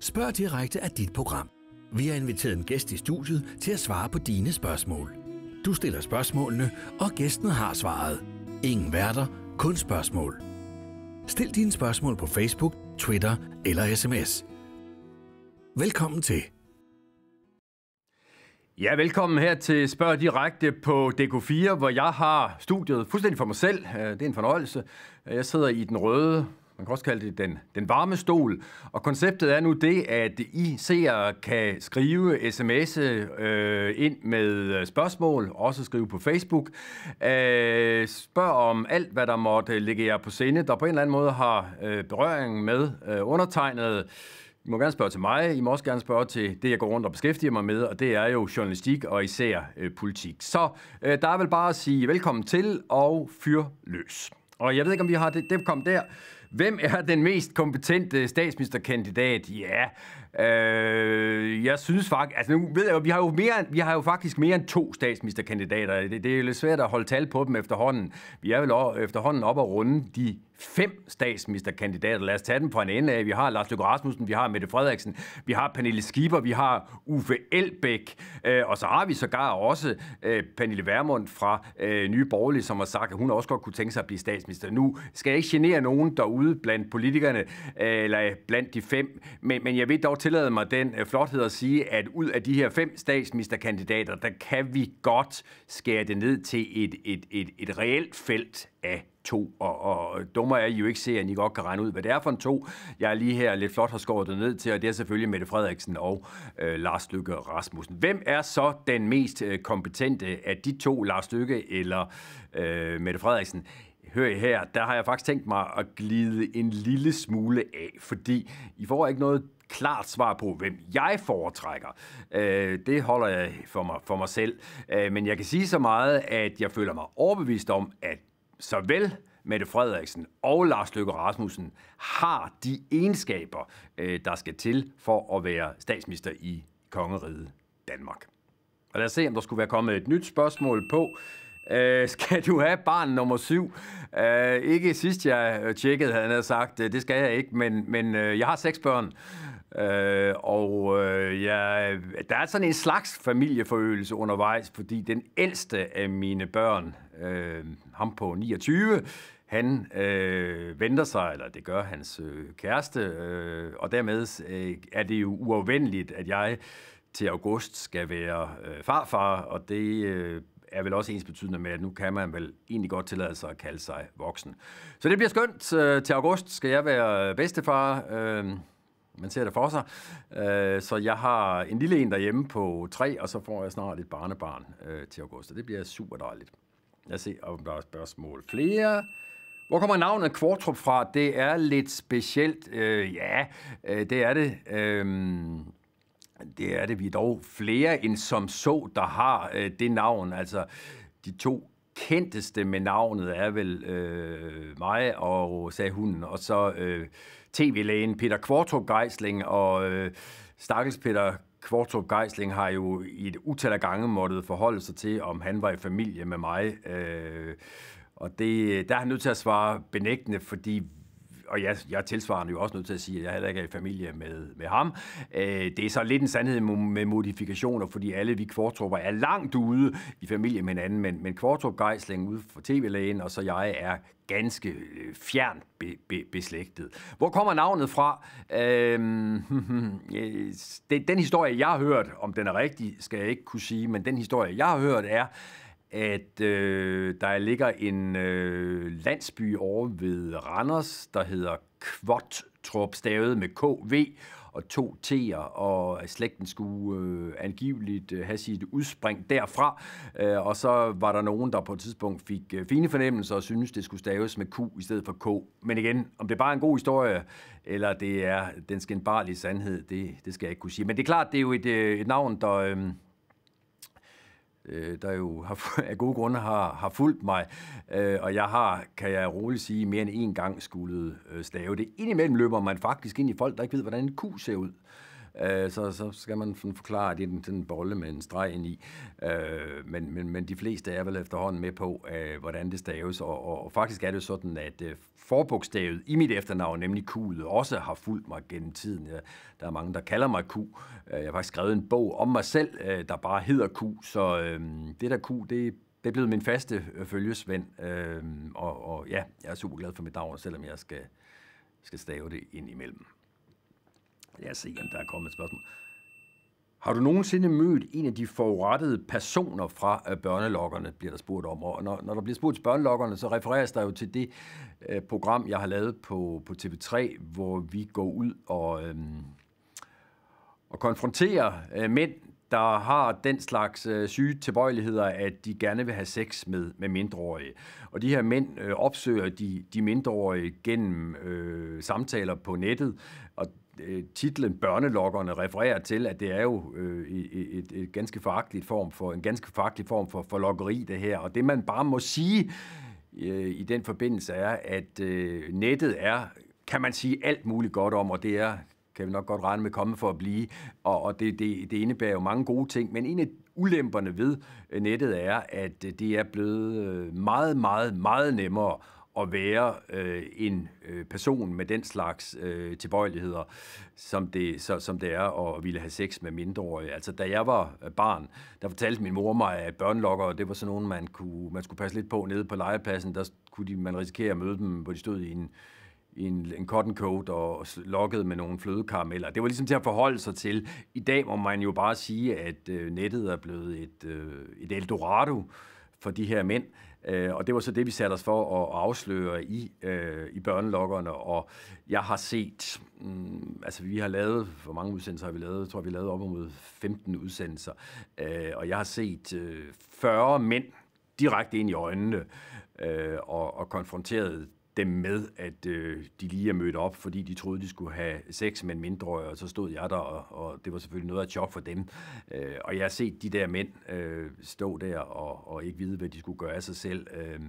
Spørg direkte af dit program. Vi har inviteret en gæst i studiet til at svare på dine spørgsmål. Du stiller spørgsmålene, og gæsten har svaret. Ingen værter, kun spørgsmål. Stil dine spørgsmål på Facebook, Twitter eller sms. Velkommen til. Ja, velkommen her til Spørg Direkte på DK4, hvor jeg har studiet fuldstændig for mig selv. Øh, det er en fornøjelse. Jeg sidder i den røde man kan også kalde det den, den varme stol. Og konceptet er nu det, at I seere kan skrive sms'e øh, ind med øh, spørgsmål, også skrive på Facebook. Øh, spørg om alt, hvad der måtte ligge jer på sinde, der på en eller anden måde har øh, berøring med øh, undertegnet. I må gerne spørge til mig, I må også gerne spørge til det, jeg går rundt og beskæftiger mig med, og det er jo journalistik og især øh, politik. Så øh, der er vel bare at sige velkommen til og fyr løs. Og jeg ved ikke, om vi har det, det kom der. Hvem er den mest kompetente statsministerkandidat? Ja, øh, jeg synes faktisk... Altså nu ved jeg jo, vi har jo, mere, vi har jo faktisk mere end to statsministerkandidater. Det, det er jo lidt svært at holde tal på dem efterhånden. Vi er vel efterhånden op og runde de fem statsministerkandidater. Lad os tage dem fra en ende af. Vi har Lars Løkke Rasmussen, vi har Mette Frederiksen, vi har Pernille Schieber, vi har Uffe Elbæk, øh, og så har vi sågar også øh, Pernille Vermund fra øh, Nye Borgerlige, som har sagt, at hun også godt kunne tænke sig at blive statsminister. Nu skal jeg ikke genere nogen derude blandt politikerne, øh, eller blandt de fem, men, men jeg vil dog tillade mig den øh, flothed at sige, at ud af de her fem statsministerkandidater, der kan vi godt skære det ned til et, et, et, et reelt felt af to, og, og dummer er I jo ikke se, at I godt kan regne ud, hvad det er for en to. Jeg er lige her lidt flot har skåret det ned til, og det er selvfølgelig Mette Frederiksen og øh, Lars Lykke Rasmussen. Hvem er så den mest øh, kompetente af de to, Lars Lykke eller øh, Mette Frederiksen? hør I her, der har jeg faktisk tænkt mig at glide en lille smule af, fordi I får ikke noget klart svar på, hvem jeg foretrækker. Øh, det holder jeg for mig, for mig selv. Øh, men jeg kan sige så meget, at jeg føler mig overbevist om, at såvel Mette Frederiksen og Lars Løkke Rasmussen har de egenskaber, øh, der skal til for at være statsminister i kongeriget Danmark. Og lad os se, om der skulle være kommet et nyt spørgsmål på. Øh, skal du have barn nummer syv? Øh, ikke sidst jeg tjekkede, havde han sagt. Øh, det skal jeg ikke, men, men øh, jeg har seks børn. Øh, og øh, ja, der er sådan en slags familieforøgelse undervejs, fordi den ældste af mine børn, øh, ham på 29, han øh, venter sig, eller det gør hans øh, kæreste, øh, og dermed øh, er det jo uafvendeligt, at jeg til august skal være øh, farfar, og det øh, er vel også ens betydende med, at nu kan man vel egentlig godt tillade sig at kalde sig voksen. Så det bliver skønt. Øh, til august skal jeg være øh, bedstefar. Øh, man ser det for sig. Øh, så jeg har en lille en derhjemme på tre, og så får jeg snart et barnebarn øh, til august, og det bliver super dejligt. Lad os se, om der er spørgsmål flere. Hvor kommer navnet Kvartrup fra? Det er lidt specielt. Øh, ja, øh, det er det. Øh, det er det. Vi er dog flere end som så, der har øh, det navn. Altså, de to kendteste med navnet er vel øh, mig og sagde hunden, og så øh, tv-lægen Peter Kvartrup Geisling, og øh, stakkels Peter Kvartrup Geisling har jo i et utal af gange måttet forholde sig til, om han var i familie med mig. Øh, og det, der er han nødt til at svare benægtende, fordi og jeg, jeg er tilsvarende jo også nødt til at sige, at jeg heller ikke er i familie med, med ham. Øh, det er så lidt en sandhed med modifikationer, fordi alle vi kvartrupper er langt ude i familie med hinanden, men, men kvartrup Geisling ude for tv-lægen, og så jeg er ganske øh, fjernt be, be, beslægtet. Hvor kommer navnet fra? Øh, den, den historie, jeg har hørt, om den er rigtig, skal jeg ikke kunne sige, men den historie, jeg har hørt, er, at øh, der ligger en øh, landsby over ved Randers, der hedder Kvottrup, stavet med KV og to T'er, og slægten skulle øh, angiveligt øh, have sit udspring derfra. Øh, og så var der nogen, der på et tidspunkt fik øh, fine fornemmelser og syntes, det skulle staves med Q i stedet for K. Men igen, om det bare er en god historie, eller det er den skændbarlige sandhed, det, det skal jeg ikke kunne sige. Men det er klart, det er jo et, øh, et navn, der... Øh, øh, der jo har, af gode grunde har, har fulgt mig, øh, og jeg har, kan jeg roligt sige, mere end én gang skulle øh, stave det. Indimellem løber man faktisk ind i folk, der ikke ved, hvordan en ku ser ud. Øh, så, så skal man forklare, at det er den, bolle med en streg ind i. Øh, men, men, men de fleste er vel efterhånden med på, øh, hvordan det staves. Og, og, og faktisk er det sådan, at øh, forbogstavet i mit efternavn, nemlig Q'et, også har fulgt mig gennem tiden. Ja, der er mange, der kalder mig Q. Øh, jeg har faktisk skrevet en bog om mig selv, øh, der bare hedder Q, så øh, det der Q, det, det er blevet min faste øh, følgesvend. Øh, og, og ja, jeg er super glad for mit navn, selvom jeg skal, skal stave det ind imellem. Lad os se, om der er kommet et spørgsmål. Har du nogensinde mødt en af de forurettede personer fra øh, børnelokkerne, bliver der spurgt om. Og når, når der bliver spurgt til børnelokkerne, så refereres der jo til det øh, program, jeg har lavet på, på TV3, hvor vi går ud og, øh, og konfronterer øh, mænd, der har den slags øh, syge tilbøjeligheder, at de gerne vil have sex med, med mindreårige. Og de her mænd øh, opsøger de, de mindreårige gennem øh, samtaler på nettet, og Øh, titlen Børnelokkerne refererer til, at det er jo øh, et, et ganske foragteligt form for, en ganske foragtelig form for, for lokkeri, det her. Og det man bare må sige øh, i den forbindelse er, at nettet er, kan man sige, alt muligt godt om, og det er kan vi nok godt regne med komme for at blive, og, og det, det, det indebærer jo mange gode ting, men en af ulemperne ved nettet er, at det er blevet meget, meget, meget nemmere at være øh, en øh, person med den slags øh, tilbøjeligheder, som det, så, som det er at ville have sex med mindreårige. Altså, da jeg var øh, barn, der fortalte min mor mig, at børnelokker, det var sådan nogen, man, kunne, man skulle passe lidt på nede på legepladsen. Der kunne de, man risikere at møde dem, hvor de stod i en, i en, en cotton coat og lokket med nogle flødekarameller. Det var ligesom til at forholde sig til. I dag må man jo bare sige, at øh, nettet er blevet et, øh, et Eldorado for de her mænd. Øh, og det var så det, vi satte os for at, afsløre i, øh, i børnelokkerne. Og jeg har set, mm, altså vi har lavet, hvor mange udsendelser har vi lavet? Jeg tror, vi har lavet op mod 15 udsendelser. Øh, og jeg har set 40 øh, mænd direkte ind i øjnene og, og konfronteret dem med, at øh, de lige er mødt op, fordi de troede, de skulle have sex med en og så stod jeg der, og, og det var selvfølgelig noget af et chok for dem. Øh, og jeg har set de der mænd øh, stå der og, og ikke vide, hvad de skulle gøre af sig selv. Øh,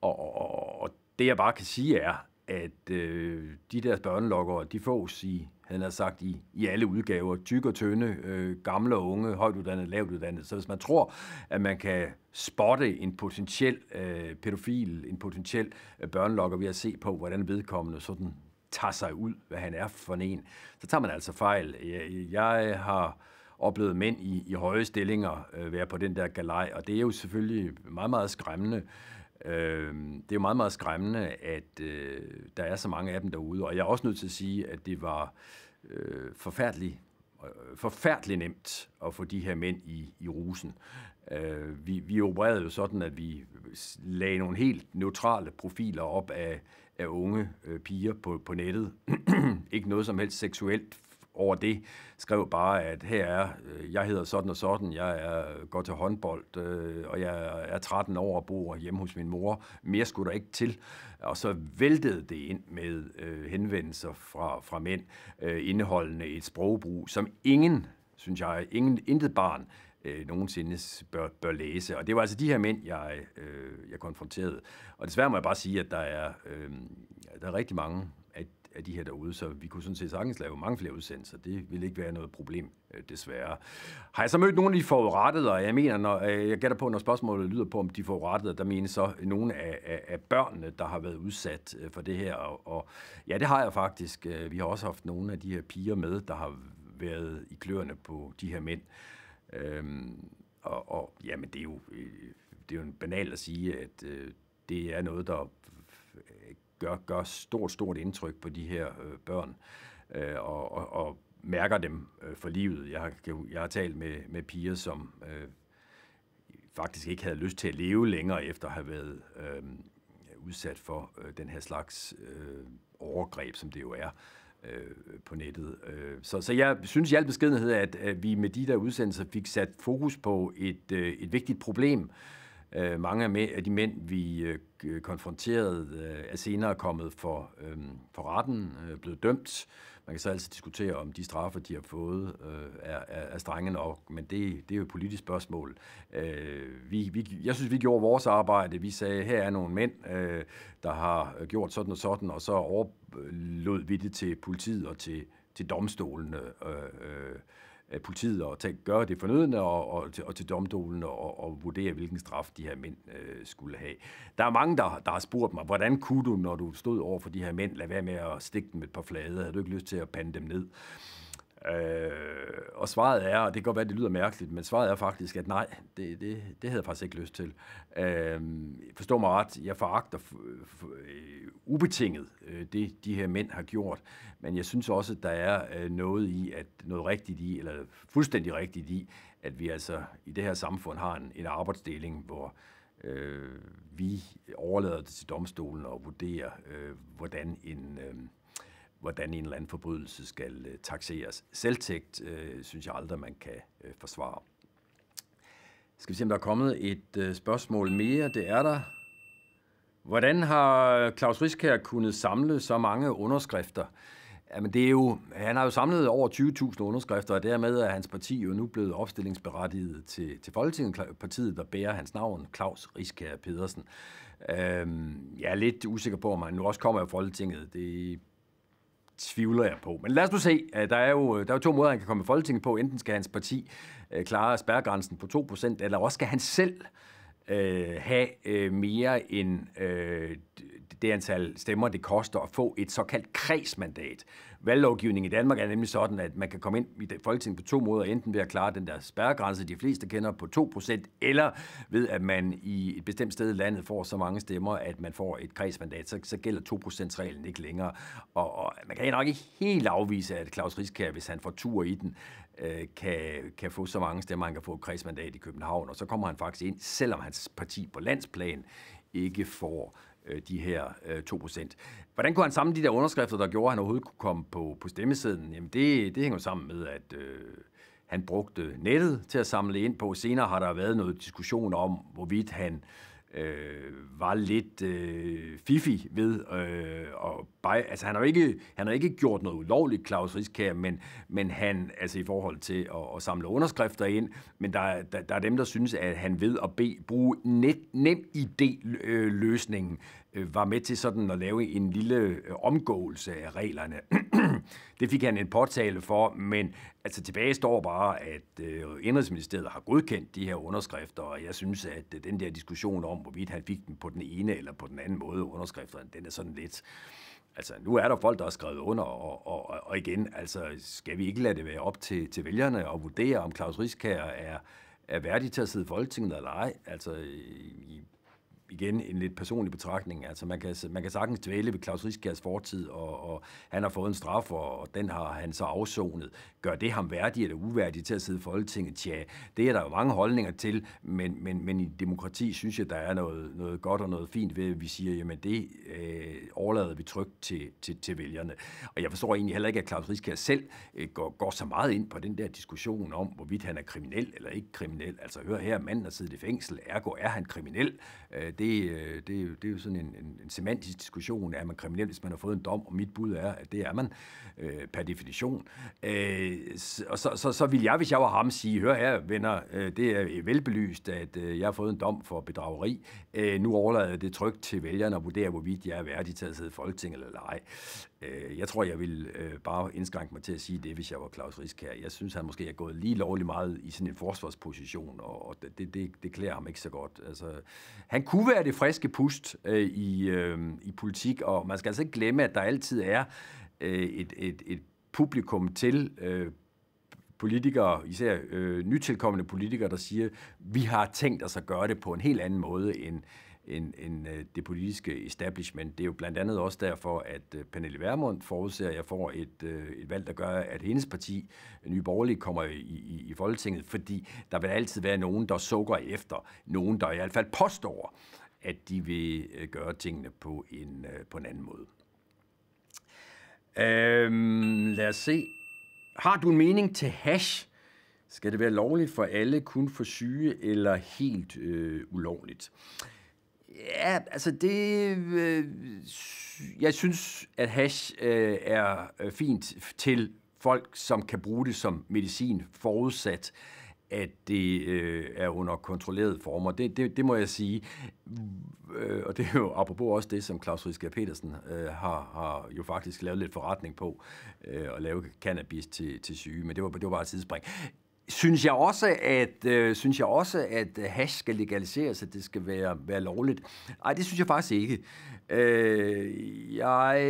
og, og, og det jeg bare kan sige er, at øh, de der børnelokkere, de fås i, han har sagt, i, i alle udgaver. Tyk og tynde, øh, gamle og unge, højt uddannet, lavt uddannet. Så hvis man tror, at man kan spotte en potentiel øh, pædofil, en potentiel øh, børnelokker ved at se på, hvordan vedkommende sådan tager sig ud, hvad han er for en, så tager man altså fejl. Jeg, jeg har oplevet mænd i, i høje stillinger øh, være på den der galej, og det er jo selvfølgelig meget, meget skræmmende. Øh, det er jo meget, meget skræmmende, at øh, der er så mange af dem derude, og jeg er også nødt til at sige, at det var øh, forfærdeligt øh, forfærdeligt nemt at få de her mænd i, i rusen. Øh, vi, vi opererede jo sådan, at vi lagde nogle helt neutrale profiler op af, af unge øh, piger på, på nettet. Ikke noget som helst seksuelt over det, skrev bare, at her er, øh, jeg hedder sådan og sådan, jeg er, går til håndbold, øh, og jeg er 13 år og bor hjemme hos min mor. Mere skulle der ikke til. Og så væltede det ind med øh, henvendelser fra, fra mænd, øh, indeholdende et sprogbrug, som ingen, synes jeg, ingen, intet barn øh, nogensinde bør, bør læse. Og det var altså de her mænd, jeg, øh, jeg konfronterede. Og desværre må jeg bare sige, at der er, øh, der er rigtig mange af de her derude, så vi kunne sådan set sagtens lave mange flere udsendelser. Det ville ikke være noget problem, øh, desværre. Har jeg så mødt nogle af de forurettede, og jeg mener, når, øh, jeg gætter på, når spørgsmålet lyder på, om de forurettede, der mener så nogle af, af, af børnene, der har været udsat øh, for det her. Og, og ja, det har jeg faktisk. Øh, vi har også haft nogle af de her piger med, der har været i kløerne på de her mænd. Øhm, og, og jamen, det er jo, øh, det er jo banalt at sige, at øh, det er noget, der gør, gør stort, stort indtryk på de her øh, børn. Øh, og, og, og mærker dem øh, for livet. Jeg har, jeg har talt med, med piger, som øh, faktisk ikke havde lyst til at leve længere efter at have været øh, udsat for øh, den her slags øh, overgreb, som det jo er øh, på nettet. Øh, så, så jeg synes i al beskedenhed, at, vi med de der udsendelser fik sat fokus på et, øh, et vigtigt problem, øh, Øh, mange af, af de mænd, vi øh, konfronterede, øh, er senere kommet for, øh, for retten, øh, blevet dømt. Man kan så altid diskutere, om de straffer, de har fået, øh, er, er strenge nok, men det, det er jo et politisk spørgsmål. Øh, vi, vi, jeg synes, vi gjorde vores arbejde. Vi sagde, her er nogle mænd, øh, der har gjort sådan og sådan, og så overlod vi det til politiet og til, til domstolene øh, øh af politiet at tage, gøre det fornødende og, og, til, og til domstolen og, og vurdere, hvilken straf de her mænd øh, skulle have. Der er mange, der, der har spurgt mig, hvordan kunne du, når du stod over for de her mænd, lade være med at stikke dem et par flade? Havde du ikke lyst til at pande dem ned? Øh, og svaret er, og det kan godt være, at det lyder mærkeligt, men svaret er faktisk, at nej, det, det, det havde jeg faktisk ikke lyst til. Øh, forstår mig ret, jeg foragter øh, ubetinget øh, det, de her mænd har gjort, men jeg synes også, at der er øh, noget i, at noget rigtigt i, eller fuldstændig rigtigt i, at vi altså i det her samfund har en, en arbejdsdeling, hvor øh, vi overlader det til domstolen og vurderer, øh, hvordan en... Øh, hvordan en eller anden forbrydelse skal øh, taxeres. Selvtægt øh, synes jeg aldrig, man kan øh, forsvare. Skal vi se, om der er kommet et øh, spørgsmål mere? Det er der. Hvordan har øh, Claus Riskær kunnet samle så mange underskrifter? Jamen det er jo, han har jo samlet over 20.000 underskrifter, og dermed er hans parti jo nu blevet opstillingsberettiget til, til Folketinget. Partiet, der bærer hans navn, Claus Riskær Pedersen. Øhm, jeg er lidt usikker på, om han nu også kommer i Folketinget. Det tvivler jeg på. Men lad os nu se. Øh, der er jo, øh, der er jo to måder, han kan komme i Folketinget på. Enten skal hans parti øh, klare spærregrænsen på 2%, eller også skal han selv øh, have øh, mere end øh, det antal stemmer, det koster at få et såkaldt kredsmandat. Valglovgivningen i Danmark er nemlig sådan, at man kan komme ind i Folketinget på to måder, enten ved at klare den der spærregrænse, de fleste kender på 2%, eller ved at man i et bestemt sted i landet får så mange stemmer, at man får et kredsmandat, så, så gælder 2%-reglen ikke længere. Og, og man kan nok ikke helt afvise, at Claus Riskær, hvis han får tur i den, øh, kan, kan få så mange stemmer, han kan få et kredsmandat i København, og så kommer han faktisk ind, selvom hans parti på landsplan ikke får Øh, de her 2%. Øh, Hvordan kunne han samle de der underskrifter, der gjorde, at han overhovedet kunne komme på, på stemmesedlen? Jamen det, det hænger sammen med, at øh, han brugte nettet til at samle ind på. Senere har der været noget diskussion om, hvorvidt han øh, var lidt øh, fifi ved øh, og bare, altså han har ikke han har ikke gjort noget ulovligt Claus Riskær, men men han altså i forhold til at, at samle underskrifter ind, men der, der, der er dem der synes at han ved at be, bruge net, nem idé øh, løsningen øh, var med til sådan at lave en lille øh, omgåelse af reglerne. Det fik han en påtale for, men altså tilbage står bare, at øh, Indrigsministeriet har godkendt de her underskrifter, og jeg synes, at øh, den der diskussion om, hvorvidt han fik den på den ene eller på den anden måde, underskrifterne, den er sådan lidt... Altså, nu er der folk, der har skrevet under, og, og, og igen, altså, skal vi ikke lade det være op til, til vælgerne at vurdere, om Claus Riskær er, er værdig til at sidde i Folketinget eller ej? Altså, i, igen en lidt personlig betragtning. Altså man kan, man kan sagtens dvæle ved Claus Riskærs fortid, og, og han har fået en straf, og, og den har han så afsonet. Gør det ham værdig eller uværdig til at sidde i Folketinget? Tja, det er der jo mange holdninger til, men, men, men i demokrati synes jeg, der er noget, noget godt og noget fint ved, at vi siger, jamen det øh, overlader vi trygt til, til, til vælgerne. Og jeg forstår egentlig heller ikke, at Claus Riskær selv øh, går, går så meget ind på den der diskussion om, hvorvidt han er kriminel eller ikke kriminel. Altså hør her, manden har siddet i fængsel, ergo er han kriminel. Øh, det, øh, det, det er jo sådan en, en, en semantisk diskussion. Er man kriminel, hvis man har fået en dom? Og mit bud er, at det er man øh, per definition. Øh, og så, så, så vil jeg, hvis jeg var ham, sige, hør her venner, øh, det er øh, velbelyst, at øh, jeg har fået en dom for bedrageri. Øh, nu overlader jeg det trygt til vælgerne at vurdere, hvorvidt jeg er værdig til at sidde i Folketinget eller ej. Øh, jeg tror, jeg vil øh, bare indskrænke mig til at sige det, hvis jeg var Claus her. Jeg synes, han måske er gået lige lovlig meget i sådan en forsvarsposition, og, og det, det, det klæder ham ikke så godt. Altså, han kunne være det friske pust øh, i, øh, i politik, og man skal altså ikke glemme, at der altid er øh, et, et, et publikum til øh, politikere, især øh, nytilkommende politikere, der siger, vi har tænkt os at gøre det på en helt anden måde end end, end øh, det politiske establishment. Det er jo blandt andet også derfor, at øh, Pernille Vermund forudser, at jeg får et, øh, et valg, der gør, at hendes parti, Nye Borgerlige, kommer i, i, i Folketinget, fordi der vil altid være nogen, der sukker efter, nogen, der i hvert fald påstår, at de vil gøre tingene på en, på en anden måde. Øhm, lad os se. Har du en mening til hash? Skal det være lovligt for alle, kun for syge eller helt øh, ulovligt? Ja, altså det... Øh, jeg synes, at hash øh, er øh, fint til folk, som kan bruge det som medicin, forudsat at det øh, er under kontrolleret former. Det, det, det må jeg sige. Øh, og det er jo apropos også det, som Claus Risker Petersen øh, har, har jo faktisk lavet lidt forretning på, øh, at lave cannabis til, til syge, men det var, det var bare et sidespring synes jeg også, at, øh, synes jeg også, at øh, hash skal legaliseres, at det skal være, være lovligt? Nej, det synes jeg faktisk ikke. Øh, jeg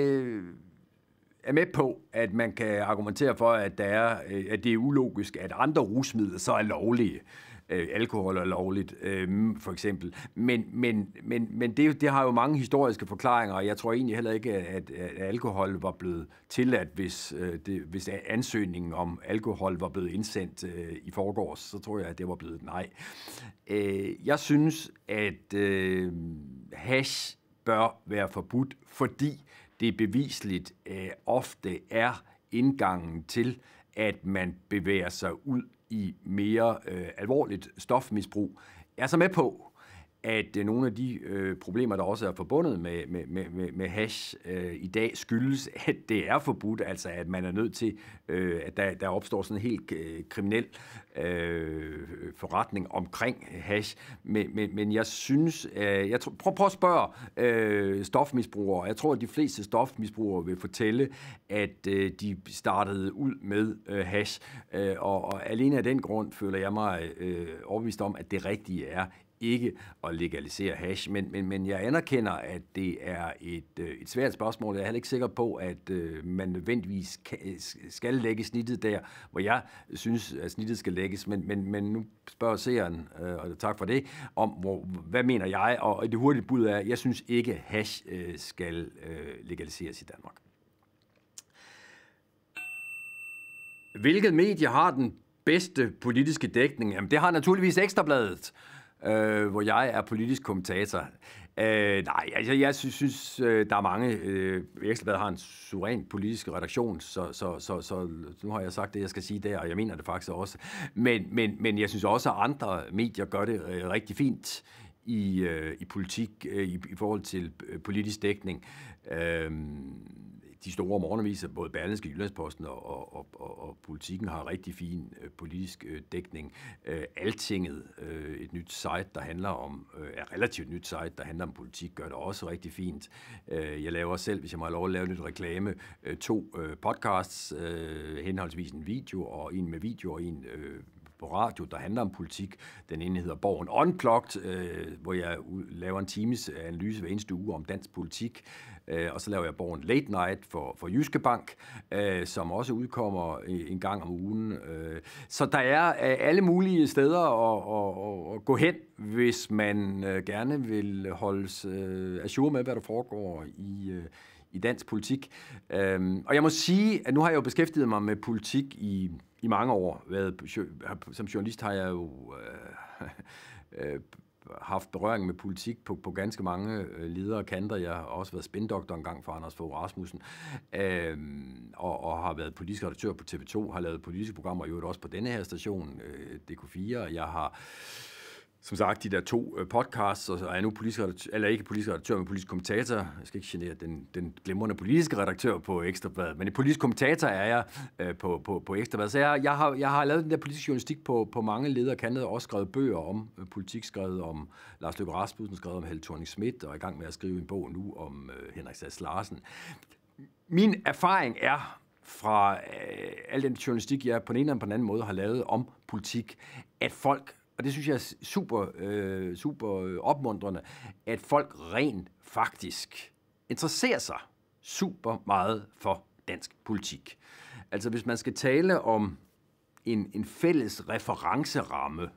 er med på, at man kan argumentere for, at, der er, øh, at det er ulogisk, at andre rusmidler så er lovlige. Øh, Øh, alkohol er lovligt, øh, for eksempel. Men, men, men, men det, det har jo mange historiske forklaringer, og jeg tror egentlig heller ikke, at, at alkohol var blevet tilladt, hvis, øh, det, hvis ansøgningen om alkohol var blevet indsendt øh, i forgårs. Så tror jeg, at det var blevet nej. Øh, jeg synes, at øh, hash bør være forbudt, fordi det bevisligt øh, ofte er indgangen til, at man bevæger sig ud i mere øh, alvorligt stofmisbrug. Jeg er så med på, at øh, nogle af de øh, problemer, der også er forbundet med, med, med, med hash øh, i dag, skyldes, at det er forbudt, altså at man er nødt til, øh, at der, der opstår sådan en helt øh, kriminel øh, forretning omkring øh, hash. Men, men, men jeg synes, øh, jeg prøv, prøv at spørge øh, stofmisbrugere. Jeg tror, at de fleste stofmisbrugere vil fortælle, at øh, de startede ud med øh, hash, øh, og, og alene af den grund føler jeg mig øh, overbevist om, at det rigtige er ikke at legalisere hash, men, men, men jeg anerkender, at det er et, øh, et svært spørgsmål. Jeg er heller ikke sikker på, at øh, man nødvendigvis kan, skal lægge snittet der, hvor jeg synes, at snittet skal lægges, men, men, men nu spørger seeren, øh, og tak for det, om hvor, hvad mener jeg, og det hurtige bud er, at jeg synes ikke, at hash øh, skal øh, legaliseres i Danmark. Hvilket medie har den bedste politiske dækning? Jamen, det har naturligvis Ekstrabladet øh, hvor jeg er politisk kommentator. Øh, nej, altså jeg synes, øh, der er mange. Øh, Ekstrabladet har en suveræn politisk redaktion, så, så, så, så nu har jeg sagt det, jeg skal sige der, og jeg mener det faktisk også. Men, men, men jeg synes også, at andre medier gør det øh, rigtig fint i, øh, i politik, øh, i, i forhold til øh, politisk dækning. Øh, de store morgenaviser, både Berlingske, Jyllandsposten og, og, og, og, og Politiken, har rigtig fin øh, politisk øh, dækning. Øh, Altinget, øh, et nyt site, der handler om, øh, er relativt nyt site, der handler om politik, gør det også rigtig fint. Øh, jeg laver selv, hvis jeg må have lov at lave nyt reklame, øh, to øh, podcasts, øh, henholdsvis en video og en med video og en øh, på radio, der handler om politik. Den ene hedder Borgen Unplugged, øh, hvor jeg laver en times analyse hver eneste uge om dansk politik. Øh, og så laver jeg Born Late Night for, for Jyske Bank, øh, som også udkommer en gang om ugen. Øh. Så der er øh, alle mulige steder at, at, at gå hen, hvis man øh, gerne vil holdes øh, assure med, hvad der foregår i... Øh, i dansk politik. Øhm, og jeg må sige, at nu har jeg jo beskæftiget mig med politik i, i mange år. Været, som journalist har jeg jo øh, øh, haft berøring med politik på, på ganske mange øh, ledere kanter. Jeg har også været spindoktor gang for Anders Fogh Rasmussen, øh, og, og har været politisk redaktør på TV2, har lavet politiske programmer, i også på denne her station, øh, DK4. Jeg har øh, som sagt, de der to øh, podcasts, og så er nu politisk redaktør, eller ikke politisk redaktør, men politisk kommentator. Jeg skal ikke genere den, den glemrende politiske redaktør på Ekstrabladet, men en politisk kommentator er jeg øh, på, på, på Ekstrabladet. Så jeg, jeg, har, jeg har lavet den der politiske journalistik på, på mange ledere og kanter, også skrevet bøger om øh, politik, skrevet om Lars Løkke Rasmussen, skrevet om Helle thorning Schmidt, og er i gang med at skrive en bog nu om øh, Henrik Sass Larsen. Min erfaring er, fra øh, al den journalistik, jeg på den ene eller på den anden måde har lavet om politik, at folk og det synes jeg er super, øh, super øh, opmuntrende, at folk rent faktisk interesserer sig super meget for dansk politik. Altså hvis man skal tale om en, en fælles referenceramme,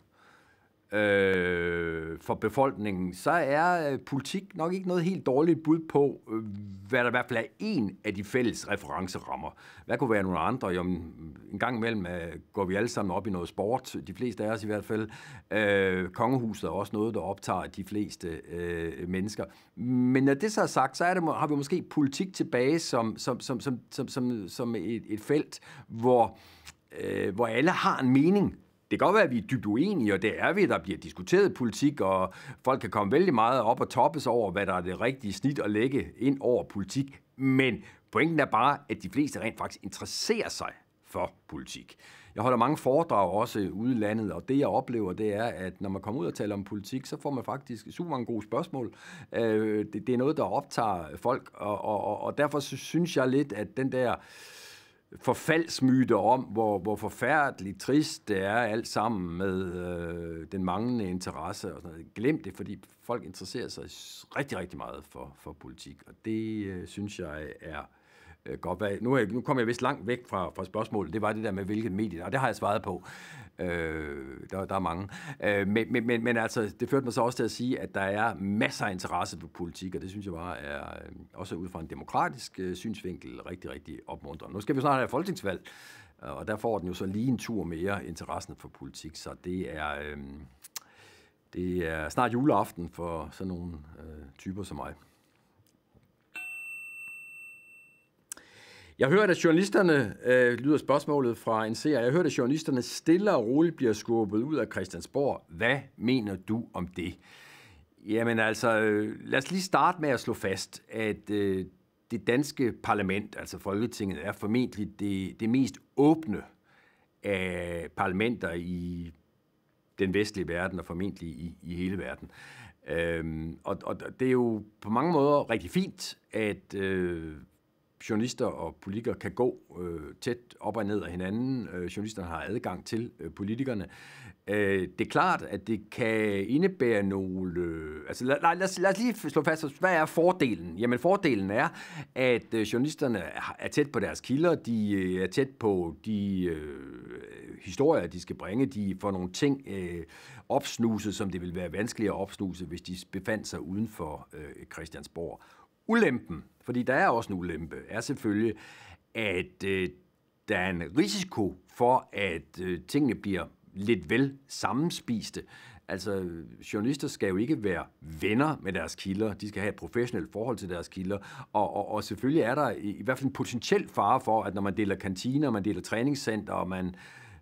øh, for befolkningen, så er øh, politik nok ikke noget helt dårligt bud på, øh, hvad der i hvert fald er en af de fælles referencerammer. Hvad kunne være nogle andre? Jo, en gang imellem øh, går vi alle sammen op i noget sport, de fleste af os i hvert fald. Øh, kongehuset er også noget, der optager de fleste øh, mennesker. Men når det så er sagt, så er det, har vi måske politik tilbage som, som, som, som, som, som, som et, et felt, hvor, øh, hvor alle har en mening det kan godt være, at vi er dybt uenige, og det er vi. Der bliver diskuteret politik, og folk kan komme vældig meget op og toppes over, hvad der er det rigtige snit at lægge ind over politik. Men pointen er bare, at de fleste rent faktisk interesserer sig for politik. Jeg holder mange foredrag også ude i landet, og det jeg oplever, det er, at når man kommer ud og taler om politik, så får man faktisk super mange gode spørgsmål. Øh, det, det er noget, der optager folk, og, og, og derfor synes jeg lidt, at den der forfaldsmyter om, hvor, hvor forfærdeligt trist det er alt sammen med øh, den manglende interesse og sådan noget. Glem det, fordi folk interesserer sig rigtig, rigtig meget for, for politik, og det øh, synes jeg er øh, godt være... Nu, øh, nu kommer jeg vist langt væk fra, fra spørgsmålet. Det var det der med, hvilket medie, og det har jeg svaret på. Øh, der, der er mange. Øh, men, men, men, men altså, det førte mig så også til at sige, at der er masser af interesse for politik, og det synes jeg bare er, øh, også ud fra en demokratisk øh, synsvinkel, rigtig, rigtig opmuntrende. Nu skal vi snart have folketingsvalg, øh, og der får den jo så lige en tur mere interessen for politik, så det er... Øh, det er snart juleaften for sådan nogle øh, typer som mig. Jeg hørte, at journalisterne, øh, lyder spørgsmålet fra en seer, jeg hørte, at journalisterne stille og roligt bliver skubbet ud af Christiansborg. Hvad mener du om det? Jamen altså, øh, lad os lige starte med at slå fast, at øh, det danske parlament, altså Folketinget, er formentlig det, det mest åbne af parlamenter i den vestlige verden og formentlig i, i hele verden. Øhm, og, og det er jo på mange måder rigtig fint, at øh, journalister og politikere kan gå øh, tæt op og ned af hinanden. Øh, journalisterne har adgang til øh, politikerne. Øh, det er klart, at det kan indebære nogle... Øh, altså lad, lad, lad, os, lad os lige slå fast, hvad er fordelen? Jamen fordelen er, at øh, journalisterne er tæt på deres kilder, de øh, er tæt på de øh, historier, de skal bringe, de får nogle ting øh, opsnuset, som det ville være vanskeligt at opsnuse, hvis de befandt sig uden for øh, Christiansborg. Ulempen fordi der er også en ulempe, er selvfølgelig, at øh, der er en risiko for, at øh, tingene bliver lidt vel sammenspiste. Altså, journalister skal jo ikke være venner med deres kilder. De skal have et professionelt forhold til deres kilder. Og, og, og selvfølgelig er der i, i hvert fald en potentiel fare for, at når man deler kantiner, man deler træningscenter, og man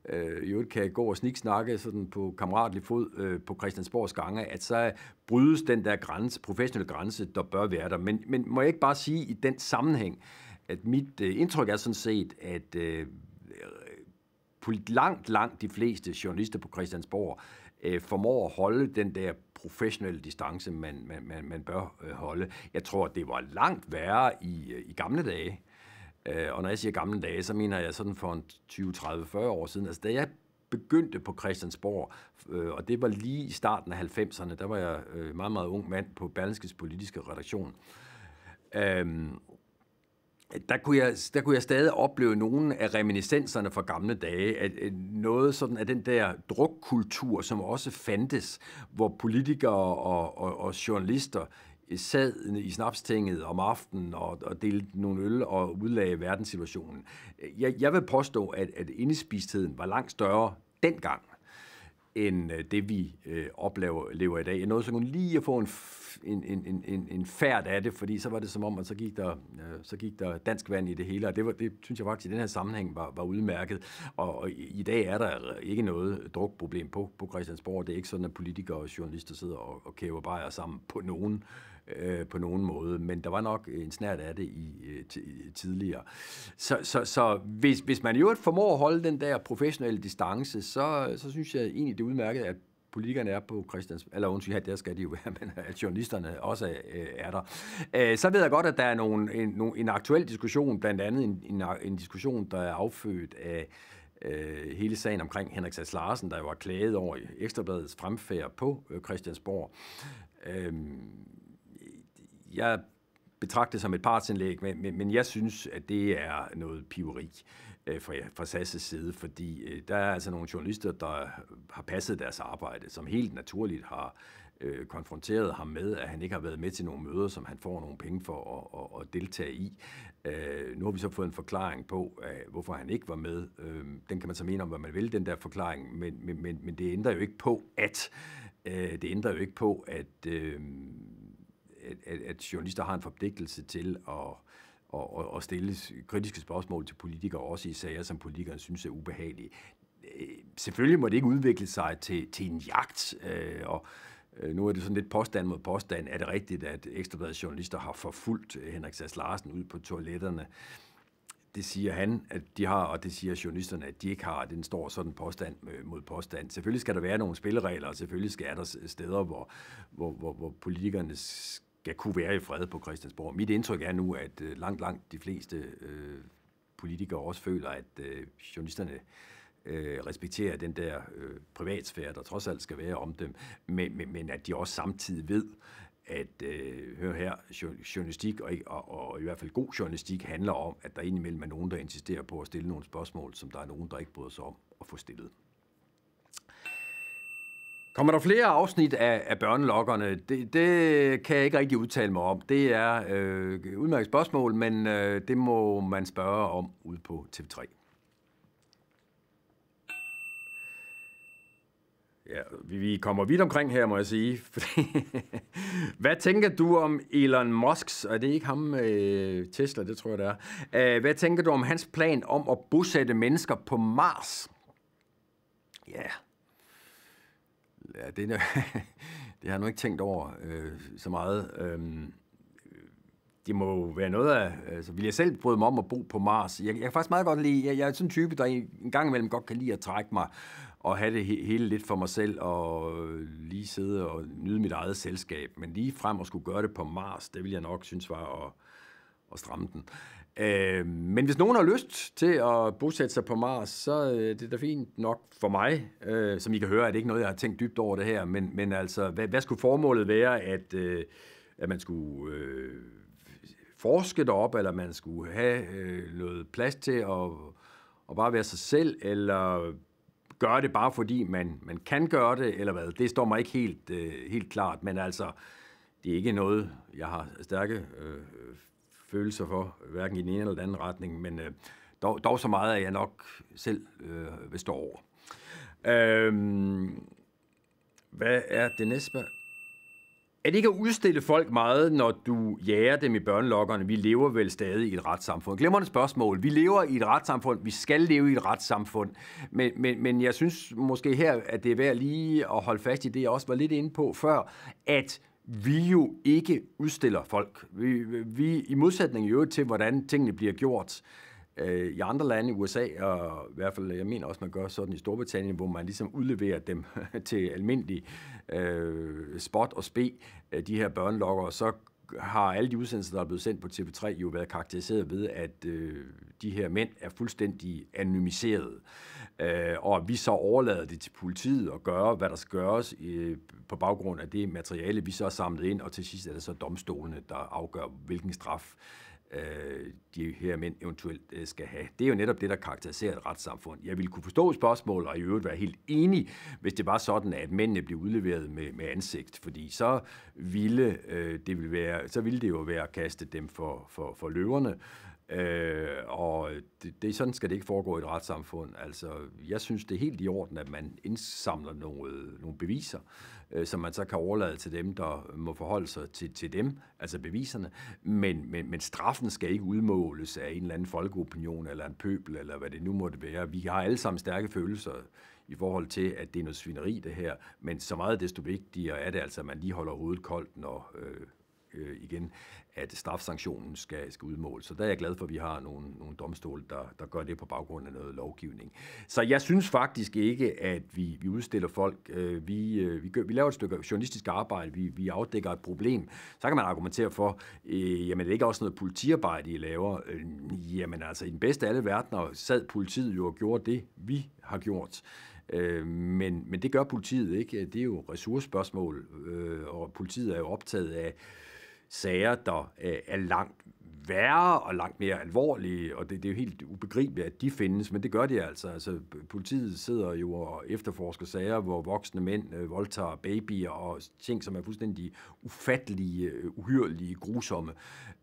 øh, i øvrigt kan gå og sniksnakke sådan på kammeratlig fod øh, på Christiansborgs gange, at så brydes den der grænse, professionelle grænse, der bør være der. Men, men må jeg ikke bare sige i den sammenhæng, at mit øh, indtryk er sådan set, at øh, øh langt, langt de fleste journalister på Christiansborg øh, formår at holde den der professionelle distance, man, man, man, man bør øh, holde. Jeg tror, det var langt værre i, øh, i gamle dage. Øh, og når jeg siger gamle dage, så mener jeg sådan for en 20, 30, 40 år siden. Altså da jeg begyndte på Christiansborg, øh, og det var lige i starten af 90'erne, der var jeg øh, meget, meget ung mand på Berlingskes politiske redaktion. Øhm, der kunne, jeg, der kunne jeg stadig opleve nogle af reminiscenserne fra gamle dage, at, at øh, noget sådan af den der drukkultur, som også fandtes, hvor politikere og, og, og journalister sad i snapstinget om aftenen og, og delte nogle øl og udlagde verdenssituationen. Jeg, jeg vil påstå, at, at indespistheden var langt større dengang, end øh, det vi øh, oplever lever i dag. Jeg nåede så kun lige at få en, en, en, en, en færd af det, fordi så var det som om, at så gik der, øh, så gik der dansk vand i det hele, og det, var, det synes jeg faktisk i den her sammenhæng var, var udmærket. Og, og i dag er der ikke noget drukproblem på, på Christiansborg. Det er ikke sådan, at politikere og journalister sidder og, og kæver bare sammen på nogen øh, øh, på nogen måde, men der var nok en snært af det i, øh, tidligere. Så, så, så hvis, hvis man i øvrigt formår at holde den der professionelle distance, så, så synes jeg egentlig, det er udmærket, at politikerne er på Christians... Eller undskyld, ja, der skal de jo være, men at journalisterne også øh, er der. Øh, så ved jeg godt, at der er nogle, en, en aktuel diskussion, blandt andet en, en, en diskussion, der er affødt af øh, hele sagen omkring Henrik Sass Larsen, der jo var klaget over Ekstrabladets fremfærd på øh, Christiansborg. Øh, jeg det som et partsindlæg, men, men, men jeg synes, at det er noget piveri øh, fra, fra SAS' side, fordi øh, der er altså nogle journalister, der har passet deres arbejde, som helt naturligt har øh, konfronteret ham med, at han ikke har været med til nogle møder, som han får nogle penge for at, at, at deltage i. Øh, nu har vi så fået en forklaring på, øh, hvorfor han ikke var med. Øh, den kan man så mene om, hvad man vil, den der forklaring, men, men, men, men det ændrer jo ikke på, at øh, det ændrer jo ikke på, at øh, at, at journalister har en forpligtelse til at og, og, og stille kritiske spørgsmål til politikere, også i sager, som politikerne synes er ubehagelige. Øh, selvfølgelig må det ikke udvikle sig til, til en jagt, øh, og øh, nu er det sådan lidt påstand mod påstand. Er det rigtigt, at ekstrabladet journalister har forfulgt øh, Henrik Sass Larsen ud på toiletterne? Det siger han, at de har, og det siger journalisterne, at de ikke har. Den står sådan påstand mod påstand. Selvfølgelig skal der være nogle spilleregler, og selvfølgelig skal der steder, hvor, hvor, hvor, hvor politikerne skal kunne være i fred på Christiansborg. Mit indtryk er nu, at øh, langt, langt de fleste øh, politikere også føler, at øh, journalisterne øh, respekterer den der øh, privatsfære, der trods alt skal være om dem, men, men, men at de også samtidig ved, at øh, hør her, journalistik, og, og, og i hvert fald god journalistik, handler om, at der indimellem er nogen, der insisterer på at stille nogle spørgsmål, som der er nogen, der ikke bryder sig om at få stillet. Kommer der flere afsnit af, af børnelokkerne? Det, det kan jeg ikke rigtig udtale mig om. Det er øh, et udmærket spørgsmål, men øh, det må man spørge om ude på TV3. Ja, vi, vi kommer vidt omkring her, må jeg sige. hvad tænker du om Elon Musks, og det er ikke ham, øh, Tesla, det tror jeg, det er. Øh, hvad tænker du om hans plan om at bosætte mennesker på Mars? Ja, yeah ja, det, det har jeg nu ikke tænkt over øh, så meget. Øh, det må jo være noget af... Altså, vil jeg selv bryde mig om at bo på Mars? Jeg, jeg kan faktisk meget godt lide... Jeg, jeg er sådan en type, der en gang imellem godt kan lide at trække mig og have det he, hele lidt for mig selv og lige sidde og nyde mit eget selskab. Men lige frem og skulle gøre det på Mars, det vil jeg nok synes var at, at stramme den. Øh, men hvis nogen har lyst til at bosætte sig på Mars, så øh, det er da fint nok for mig. Øh, som I kan høre, er det ikke noget, jeg har tænkt dybt over det her, men, men altså, hvad, hvad skulle formålet være, at, øh, at man skulle øh, forske derop, eller man skulle have øh, noget plads til at, at bare være sig selv, eller gøre det bare fordi man, man kan gøre det, eller hvad? Det står mig ikke helt, øh, helt klart, men altså, det er ikke noget, jeg har stærke øh, følelser for, hverken i den ene eller den anden retning, men øh, dog, dog så meget, at jeg nok selv øh, vil stå over. Øh, hvad er det næste Er det ikke at udstille folk meget, når du jager dem i børnelokkerne? Vi lever vel stadig i et retssamfund. det spørgsmål. Vi lever i et retssamfund. Vi skal leve i et retssamfund. Men, men, men jeg synes måske her, at det er værd lige at holde fast i det, jeg også var lidt inde på før, at vi jo ikke udstiller folk. Vi, vi i modsætning i øvrigt til, hvordan tingene bliver gjort øh, i andre lande, i USA, og i hvert fald, jeg mener også, man gør sådan i Storbritannien, hvor man ligesom udleverer dem til almindelig øh, spot og spe, øh, de her børnelokker, og så har alle de udsendelser, der er blevet sendt på TV3, jo været karakteriseret ved, at øh, de her mænd er fuldstændig anonymiseret. Øh, øh, og at vi så overlader det til politiet at gøre, hvad der skal gøres øh, på baggrund af det materiale, vi så har samlet ind, og til sidst er det så domstolene, der afgør, hvilken straf øh, de her mænd eventuelt øh, skal have. Det er jo netop det, der karakteriserer et retssamfund. Jeg ville kunne forstå spørgsmålet, og i øvrigt være helt enig, hvis det var sådan, at mændene blev udleveret med, med ansigt, fordi så ville, det ville være, så ville det jo være at kaste dem for, for, for løverne, Øh, og det, det, sådan skal det ikke foregå i et retssamfund. Altså, jeg synes, det er helt i orden, at man indsamler nogle, nogle beviser, øh, som man så kan overlade til dem, der må forholde sig til, til dem, altså beviserne. Men, men, men straffen skal ikke udmåles af en eller anden folkeopinion, eller en pøbel, eller hvad det nu måtte være. Vi har alle sammen stærke følelser i forhold til, at det er noget svineri, det her. Men så meget desto vigtigere er det altså, at man lige holder hovedet koldt, når... Øh, øh, igen, at strafsanktionen skal, skal udmåles. Så der er jeg glad for, at vi har nogle, nogle domstole, der, der gør det på baggrund af noget lovgivning. Så jeg synes faktisk ikke, at vi, vi udstiller folk. Øh, vi, øh, vi, gør, vi laver et stykke journalistisk arbejde. Vi, vi afdækker et problem. Så kan man argumentere for, øh, jamen det er ikke også noget politiarbejde, I laver. Øh, jamen altså, i den bedste af alle verdener sad politiet jo og gjorde det, vi har gjort. Øh, men, men det gør politiet ikke. Det er jo ressourcespørgsmål, øh, og politiet er jo optaget af, sager, der øh, er langt værre og langt mere alvorlige, og det, det er jo helt ubegribeligt, at de findes, men det gør de altså. altså politiet sidder jo og efterforsker sager, hvor voksne mænd øh, voldtager babyer og ting, som er fuldstændig ufattelige, øh, uhyrlige, grusomme.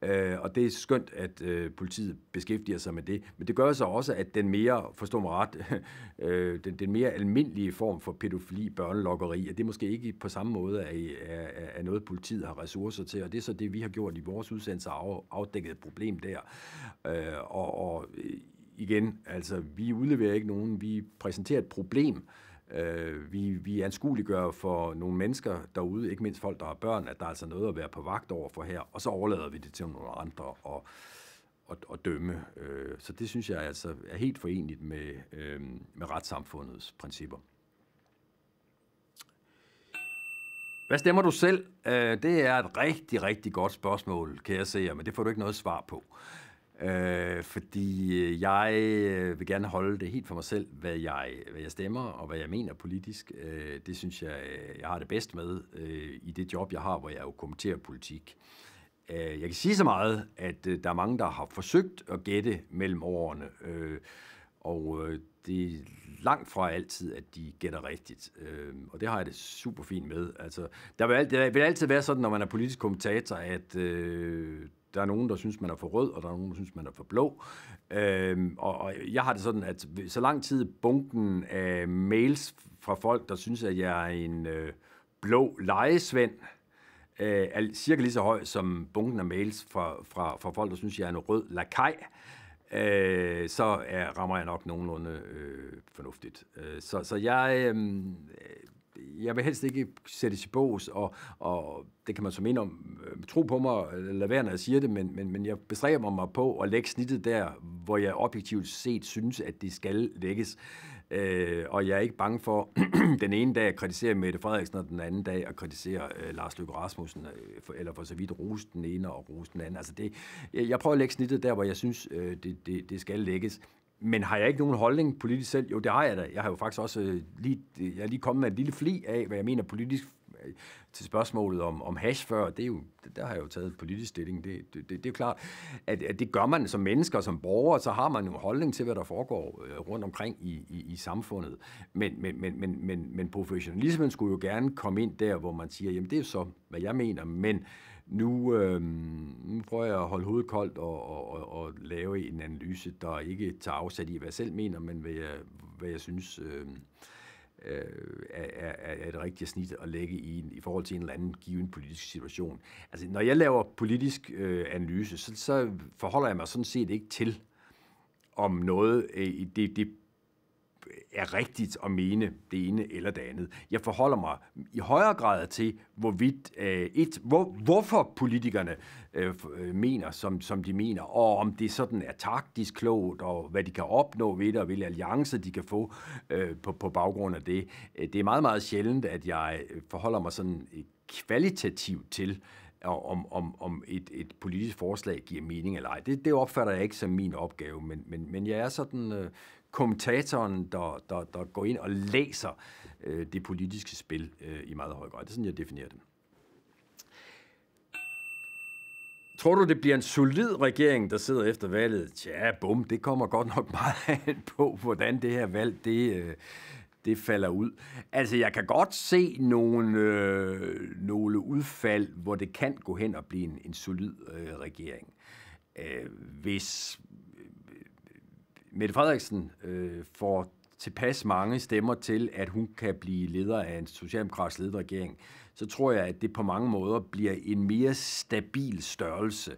Øh, og det er skønt, at øh, politiet beskæftiger sig med det. Men det gør så også, at den mere, forstå mig ret, øh, den, den mere almindelige form for pædofili, børnelokkeri, at det måske ikke på samme måde er, er, er noget, politiet har ressourcer til. Og det er så det, vi har gjort i vores udsendelse af, afdækket et problem der. Øh, og, og øh, igen, altså vi udleverer ikke nogen, vi præsenterer et problem, Øh, vi, vi anskueliggør for nogle mennesker derude, ikke mindst folk, der har børn, at der er altså noget at være på vagt over for her, og så overlader vi det til nogle andre og, og, og dømme. Øh, så det synes jeg altså er helt forenligt med, øh, med retssamfundets principper. Hvad stemmer du selv? Øh, det er et rigtig, rigtig godt spørgsmål, kan jeg se, men det får du ikke noget svar på. Øh, fordi øh, jeg øh, vil gerne holde det helt for mig selv, hvad jeg, hvad jeg stemmer og hvad jeg mener politisk. Øh, det synes jeg, øh, jeg har det bedst med øh, i det job, jeg har, hvor jeg jo kommenterer politik. Øh, jeg kan sige så meget, at øh, der er mange, der har forsøgt at gætte mellem årene. Øh, og øh, det er langt fra altid, at de gætter rigtigt. Øh, og det har jeg det super fint med. Altså, der, vil, der vil altid være sådan, når man er politisk kommentator, at øh, der er nogen, der synes, man er for rød, og der er nogen, der synes, man er for blå. Øhm, og, og jeg har det sådan, at så lang tid bunken af mails fra folk, der synes, at jeg er en øh, blå lejesvend, øh, er cirka lige så høj som bunken af mails fra, fra, fra folk, der synes, jeg er en rød lakaj øh, så er, øh, rammer jeg nok nogenlunde øh, fornuftigt. Øh, så, så jeg, øh, jeg vil helst ikke sætte i bås, og, og det kan man som en om øh, tro på mig, lad være, når jeg siger det, men, men, men jeg bestræber mig på at lægge snittet der, hvor jeg objektivt set synes, at det skal lægges. Øh, og jeg er ikke bange for den ene dag at kritisere Mette Frederiksen, og den anden dag at kritisere øh, Lars Løkke Rasmussen, øh, for, eller for så vidt rose den ene og rose den anden. Altså det, jeg, jeg prøver at lægge snittet der, hvor jeg synes, øh, det, det, det skal lægges. Men har jeg ikke nogen holdning politisk selv? Jo, det har jeg da. Jeg har jo faktisk også øh, lige, jeg er lige kommet med en lille fli af, hvad jeg mener politisk øh, til spørgsmålet om, om hash før, det er jo, der har jeg jo taget politisk stilling. Det, det, det, det er jo klart, at, at det gør man som mennesker, som borgere, så har man en holdning til, hvad der foregår øh, rundt omkring i, i, i samfundet. Men, men, men, men, men, men professionalismen skulle jo gerne komme ind der, hvor man siger, jamen det er jo så, hvad jeg mener, men nu, øh, nu prøver jeg at holde hovedet koldt og, og, og, og lave en analyse, der ikke tager afsat i, hvad jeg selv mener, men hvad jeg, hvad jeg synes øhm, øh, er, er, er et rigtigt snit at lægge i, i forhold til en eller anden given politisk situation. Altså, når jeg laver politisk øh, analyse, så, så forholder jeg mig sådan set ikke til, om noget, øh, det, det er rigtigt at mene det ene eller det andet. Jeg forholder mig i højere grad til, hvorvidt, øh, et, hvor, hvorfor politikerne øh, øh, mener, som, som de mener, og om det sådan er taktisk klogt, og hvad de kan opnå ved det, og hvilke alliancer de kan få øh, på, på baggrund af det. Øh, det er meget, meget sjældent, at jeg øh, forholder mig sådan kvalitativt til, om, om, om et, et politisk forslag giver mening eller ej. Det, det opfatter jeg ikke som min opgave, men, men, men jeg er sådan øh, kommentatoren, der, der, der går ind og læser øh, det politiske spil øh, i meget høj grad. Det er sådan, jeg definerer det. Tror du, det bliver en solid regering, der sidder efter valget? Ja, bum, det kommer godt nok meget an på, hvordan det her valg det, øh, det falder ud. Altså, jeg kan godt se nogle, øh, nogle udfald, hvor det kan gå hen og blive en, en solid øh, regering. Øh, hvis Mette Frederiksen øh, får tilpas mange stemmer til, at hun kan blive leder af en socialdemokratisk ledet regering, så tror jeg, at det på mange måder bliver en mere stabil størrelse,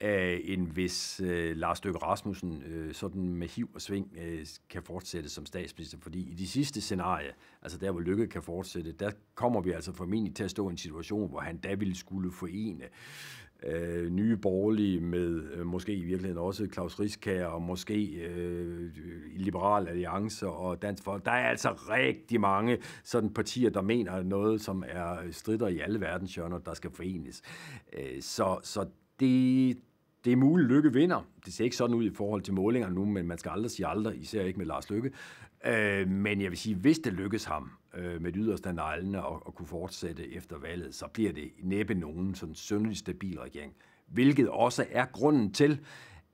øh, end hvis øh, Lars Døkke Rasmussen øh, sådan med hiv og sving øh, kan fortsætte som statsminister. Fordi i de sidste scenarie, altså der hvor Lykke kan fortsætte, der kommer vi altså formentlig til at stå i en situation, hvor han da ville skulle forene øh, nye borgerlige med øh, måske i virkeligheden også Claus Riskær og måske øh, Liberal Alliance og Dansk Folk. Der er altså rigtig mange sådan partier, der mener noget, som er øh, strider i alle verdenshjørner, der skal forenes. Øh, så, så det det er muligt, Lykke vinder. Det ser ikke sådan ud i forhold til målingerne nu, men man skal aldrig sige aldrig, især ikke med Lars Lykke. Øh, men jeg vil sige, hvis det lykkes ham øh, med yderst af neglene og, og kunne fortsætte efter valget, så bliver det næppe nogen sådan sønderlig stabil regering. Hvilket også er grunden til,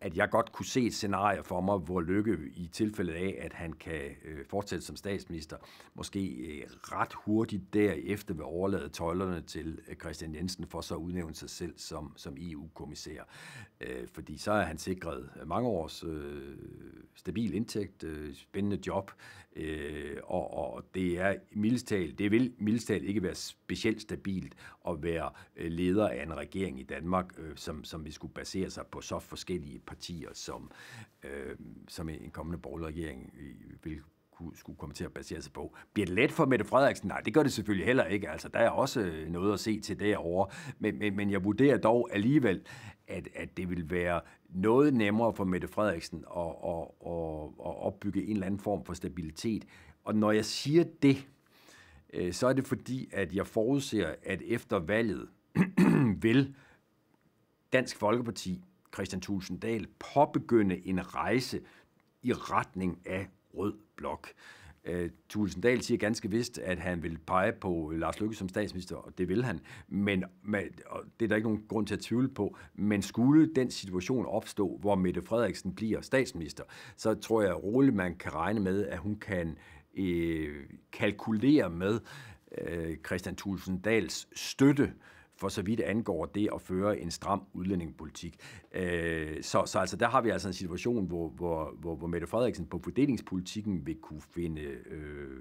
at jeg godt kunne se et scenarie for mig, hvor Lykke i tilfældet af, at han kan øh, fortsætte som statsminister, måske øh, ret hurtigt derefter vil overlade tøjlerne til øh, Christian Jensen for så at udnævne sig selv som, som EU-kommissær. Øh, fordi så er han sikret mange års øh, stabil indtægt, øh, spændende job, Øh, og, og det er mildestalt, det vil mildestalt ikke være specielt stabilt at være øh, leder af en regering i Danmark, øh, som, som vi skulle basere sig på så forskellige partier, som, øh, som en kommende borgerregering øh, vil skulle komme til at basere sig på. Bliver det let for Mette Frederiksen? Nej, det gør det selvfølgelig heller ikke. Altså, der er også øh, noget at se til derovre. Men, men, men jeg vurderer dog alligevel, at, at det ville være noget nemmere for Mette Frederiksen at, at, at, at opbygge en eller anden form for stabilitet. Og når jeg siger det, øh, så er det fordi, at jeg forudser, at efter valget vil Dansk Folkeparti, Christian Tulsendal, påbegynde en rejse i retning af rød blok. Øh, Tulsendal siger ganske vist, at han vil pege på Lars Løkke som statsminister, og det vil han. Men med, og det er der ikke nogen grund til at tvivle på. Men skulle den situation opstå, hvor Mette Frederiksen bliver statsminister, så tror jeg roligt, man kan regne med, at hun kan øh, kalkulere med øh, Christian Tulsendals støtte øh, for så vidt angår det at føre en stram udlændingepolitik. Øh, så, så altså, der har vi altså en situation, hvor, hvor, hvor, hvor Mette Frederiksen på fordelingspolitikken vil kunne finde, øh,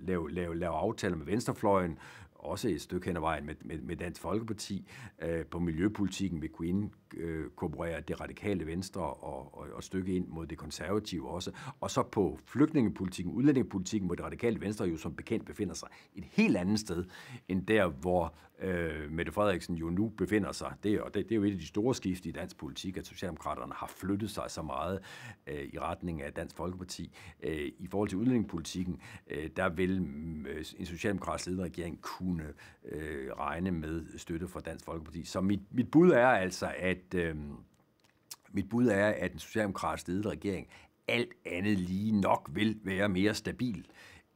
lave, lave, lave aftaler med venstrefløjen, også et stykke hen ad vejen med, med, med Dansk Folkeparti, øh, på miljøpolitikken vil kunne ind, øh, kooperere det radikale venstre og, og, og stykke ind mod det konservative også. Og så på flygtningepolitikken, udlændingepolitikken, hvor det radikale venstre jo som bekendt befinder sig et helt andet sted, end der, hvor øh, Mette Frederiksen jo nu befinder sig. Det, og det, det er jo et af de store skift i dansk politik, at Socialdemokraterne har flyttet sig så meget øh, i retning af Dansk Folkeparti. Øh, I forhold til udlændingepolitikken, øh, der vil øh, en socialdemokratisk lederregering regering kunne øh, regne med støtte fra Dansk Folkeparti. Så mit, mit bud er altså, at at øh, mit bud er, at den socialdemokratisk ledede regering alt andet lige nok vil være mere stabil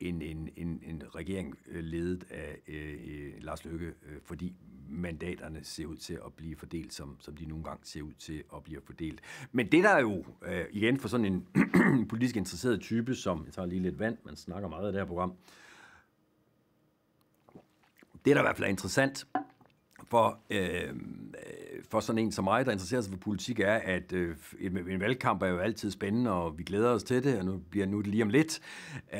end en, en, en regering øh, ledet af øh, øh, Lars Løkke, øh, fordi mandaterne ser ud til at blive fordelt, som, som de nogle gange ser ud til at blive fordelt. Men det der er jo, øh, igen for sådan en politisk interesseret type, som, jeg tager lige lidt vand, man snakker meget af det her program, det der i hvert fald er interessant for øh, for sådan en som mig, der interesserer sig for politik, er, at øh, en, en valgkamp er jo altid spændende, og vi glæder os til det, og nu bliver nu det lige om lidt.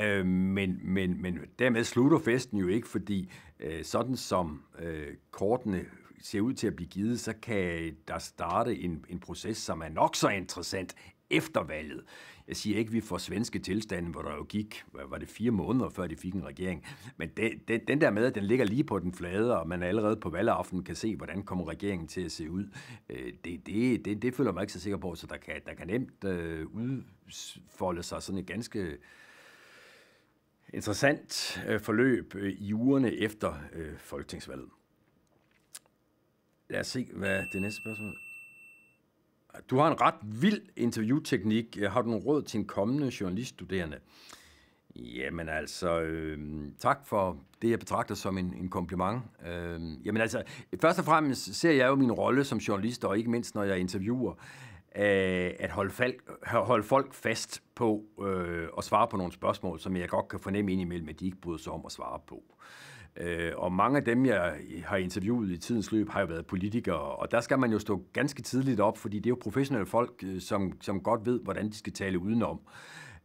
Øh, men, men, men dermed slutter festen jo ikke, fordi øh, sådan som øh, kortene ser ud til at blive givet, så kan der starte en, en proces, som er nok så interessant efter valget. Jeg siger ikke, at vi får svenske tilstanden, hvor der jo gik, hvad var det, fire måneder, før de fik en regering. Men det, de, den der med, at den ligger lige på den flade, og man allerede på valgaften kan se, hvordan kommer regeringen til at se ud, øh, det, det, det, det føler man mig ikke så sikker på. Så der kan, der kan nemt øh, udfolde sig sådan et ganske interessant øh, forløb øh, i ugerne efter øh, folketingsvalget. Lad os se, hvad det næste spørgsmål er. Du har en ret vild interviewteknik. Har du nogle råd til en kommende journaliststuderende? Jamen altså, øh, tak for det, jeg betragter som en, en kompliment. Øh, jamen altså, først og fremmest ser jeg jo min rolle som journalist, og ikke mindst når jeg interviewer, øh, at holde, fal- holde folk fast på øh, at svare på nogle spørgsmål, som jeg godt kan fornemme indimellem, at de ikke bryder sig om at svare på. Øh, Øh, og mange af dem, jeg har interviewet i tidens løb, har jo været politikere, og der skal man jo stå ganske tidligt op, fordi det er jo professionelle folk, øh, som, som godt ved, hvordan de skal tale udenom.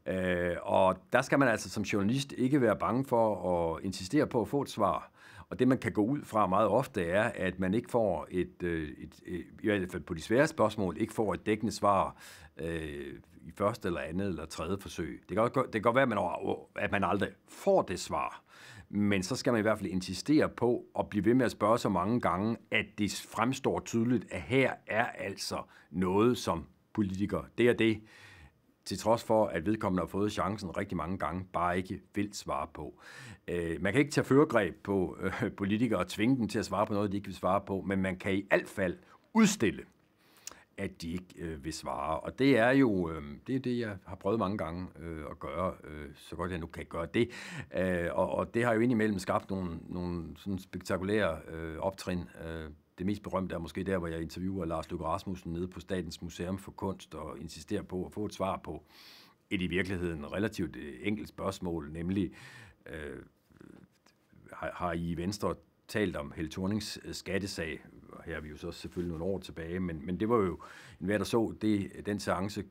Øh, og der skal man altså som journalist ikke være bange for at insistere på at få et svar. Og det, man kan gå ud fra meget ofte, er, at man ikke får et, øh, et, et, øh, et i hvert fald på de svære spørgsmål, ikke får et dækkende svar øh, i første eller andet eller tredje forsøg. Det kan, godt, det kan godt være, at man, at man aldrig får det svar men så skal man i hvert fald insistere på at blive ved med at spørge så mange gange, at det fremstår tydeligt, at her er altså noget som politiker. Det er det, til trods for, at vedkommende har fået chancen rigtig mange gange, bare ikke vil svare på. Øh, man kan ikke tage føregreb på øh, politikere og tvinge dem til at svare på noget, de ikke vil svare på, men man kan i alt fald udstille at de ikke øh, vil svare. Og det er jo øh, det, er det, jeg har prøvet mange gange øh, at gøre, øh, så godt jeg nu kan gøre det. Øh, og, og det har jo indimellem skabt nogle, nogle sådan spektakulære øh, optrin. Øh, det mest berømte er måske der, hvor jeg interviewer Lars Løkke Rasmussen nede på Statens Museum for Kunst og insisterer på at få et svar på et i virkeligheden relativt øh, enkelt spørgsmål, nemlig øh, har, har I i Venstre talt om Held Thornings øh, skattesag, her er vi jo så selvfølgelig nogle år tilbage, men, men det var jo, hvad der så det, den seance,